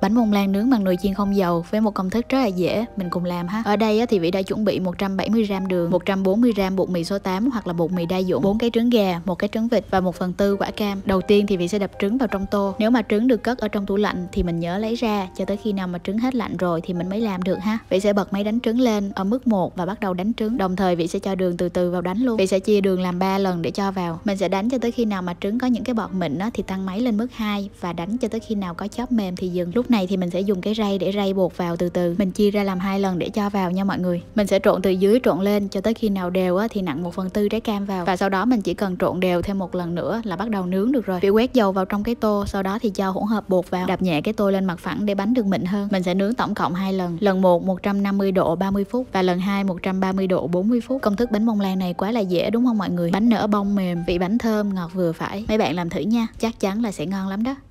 Bánh bông lan nướng bằng nồi chiên không dầu với một công thức rất là dễ, mình cùng làm ha. Ở đây thì vị đã chuẩn bị 170g đường, 140g bột mì số 8 hoặc là bột mì đa dụng, bốn cái trứng gà, một cái trứng vịt và một phần tư quả cam. Đầu tiên thì vị sẽ đập trứng vào trong tô. Nếu mà trứng được cất ở trong tủ lạnh thì mình nhớ lấy ra cho tới khi nào mà trứng hết lạnh rồi thì mình mới làm được ha. Vị sẽ bật máy đánh trứng lên ở mức 1 và bắt đầu đánh trứng. Đồng thời vị sẽ cho đường từ từ vào đánh luôn. Vị sẽ chia đường làm 3 lần để cho vào. Mình sẽ đánh cho tới khi nào mà trứng có những cái bọt mịn thì tăng máy lên mức 2 và đánh cho tới khi nào có chóp mềm thì dừng. Lúc này thì mình sẽ dùng cái rây để rây bột vào từ từ. Mình chia ra làm hai lần để cho vào nha mọi người. Mình sẽ trộn từ dưới trộn lên cho tới khi nào đều á, thì nặng một phần tư trái cam vào và sau đó mình chỉ cần trộn đều thêm một lần nữa là bắt đầu nướng được rồi. Việc quét dầu vào trong cái tô, sau đó thì cho hỗn hợp bột vào, đập nhẹ cái tô lên mặt phẳng để bánh được mịn hơn. Mình sẽ nướng tổng cộng hai lần. Lần 1 150 độ 30 phút và lần 2 130 độ 40 phút. Công thức bánh bông lan này quá là dễ đúng không mọi người? Bánh nở bông mềm, vị bánh thơm ngọt vừa phải. Mấy bạn làm thử nha, chắc chắn là sẽ ngon lắm đó.